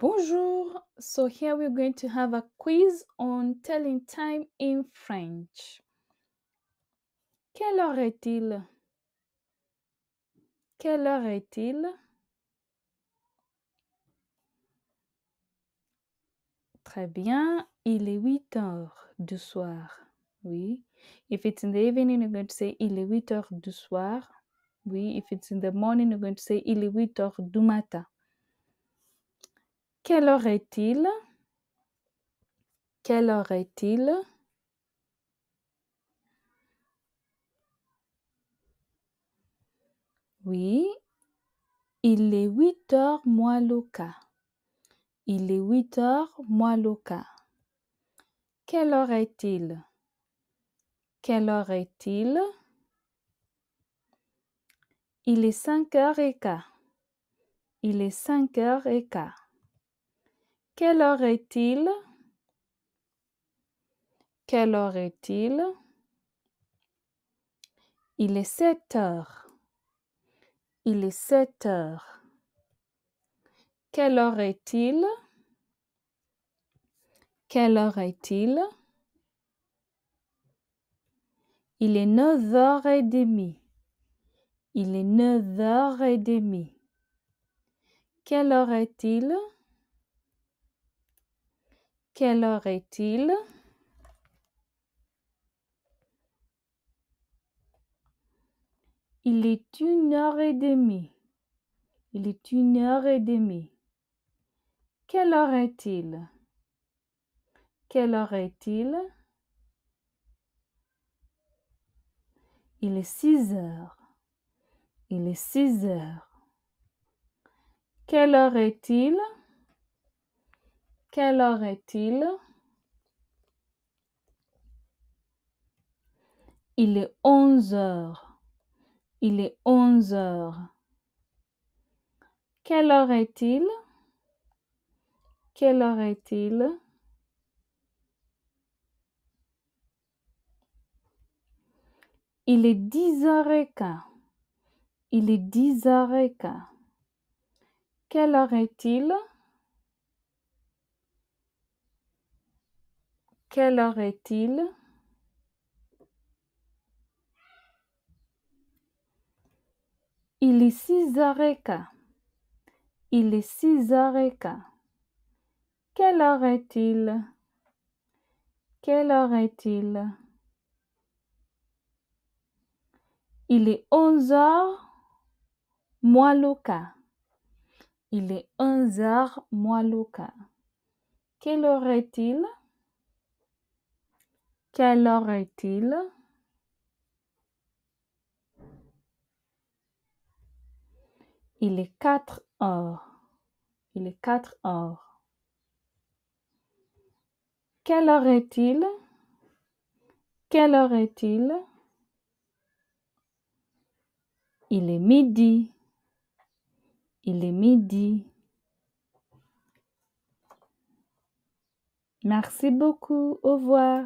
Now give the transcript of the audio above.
Bonjour. So here we're going to have a quiz on telling time in French. Quelle heure est-il? Quelle heure est-il? Très bien. Il est 8 heures du soir. Oui. If it's in the evening, you're going to say il est 8 heures du soir. Oui. If it's in the morning, you're going to say il est 8 heures du matin. Quelle heure est-il Quelle heure est-il Oui, il est 8 heures moins loca. Il est 8 heures moins loca. Quelle heure est-il Quelle heure est-il Il est 5 heures et quart. Il est 5 heures et quart. Quelle heure est-il Quelle heure est-il Il est sept heures. Il est sept heures. Quelle heure est-il Quelle heure est-il Il est neuf heures et demie. Il est neuf heures et demie. Quelle heure est-il quelle heure est-il Il est une heure et demie. Il est une heure et demie. Quelle heure est-il Quelle heure est-il Il est six heures. Il est six heures. Quelle heure est-il quelle heure est-il Il est 11 heures. Il est 11 heures. Quelle heure est-il Quelle heure est-il Il est 10 heures et quart. Il est 10 heures et quart. Quelle heure est-il Quelle heure est-il Il est 6 h Il est 6 h Quelle heure est-il Quelle heure est-il Il est 11 h le loca. Il est 11 h le loca. Quelle heure est-il quelle heure est-il Il est 4 heures. Il est 4 heures. Quelle heure est-il Quelle heure est-il Il est midi. Il est midi. Merci beaucoup. Au revoir.